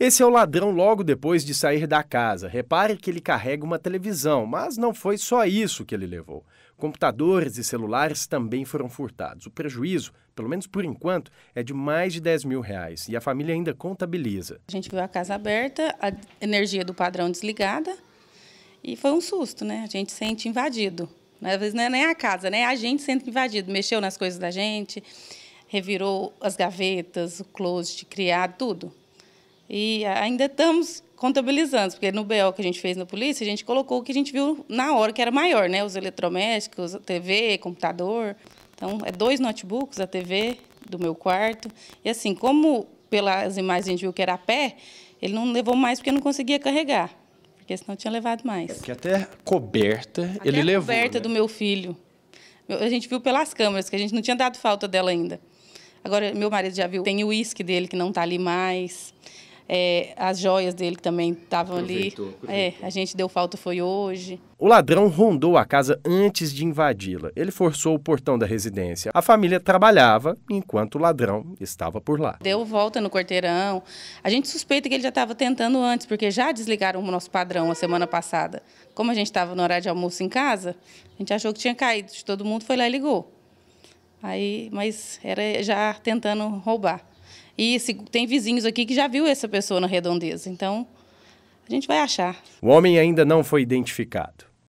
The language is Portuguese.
Esse é o ladrão logo depois de sair da casa. Repare que ele carrega uma televisão, mas não foi só isso que ele levou. Computadores e celulares também foram furtados. O prejuízo, pelo menos por enquanto, é de mais de 10 mil reais e a família ainda contabiliza. A gente viu a casa aberta, a energia do padrão desligada e foi um susto, né? A gente sente invadido. Às vezes não é nem a casa, né? A gente sente invadido, mexeu nas coisas da gente, revirou as gavetas, o closet, criado, tudo. E ainda estamos contabilizando, porque no BO que a gente fez na polícia, a gente colocou o que a gente viu na hora, que era maior, né? Os eletrodomésticos, a TV, computador. Então, é dois notebooks, a TV do meu quarto. E assim, como pelas imagens a gente viu que era a pé, ele não levou mais porque não conseguia carregar. Porque senão tinha levado mais. É porque até coberta até ele a levou. coberta né? do meu filho. A gente viu pelas câmeras, que a gente não tinha dado falta dela ainda. Agora, meu marido já viu, tem o uísque dele que não está ali mais é, as joias dele que também estavam ali. É, a gente deu falta foi hoje. O ladrão rondou a casa antes de invadi-la. Ele forçou o portão da residência. A família trabalhava enquanto o ladrão estava por lá. Deu volta no quarteirão. A gente suspeita que ele já estava tentando antes, porque já desligaram o nosso padrão a semana passada. Como a gente estava no horário de almoço em casa, a gente achou que tinha caído. Todo mundo foi lá e ligou. Aí, mas era já tentando roubar. E se, tem vizinhos aqui que já viu essa pessoa na redondeza. Então, a gente vai achar. O homem ainda não foi identificado.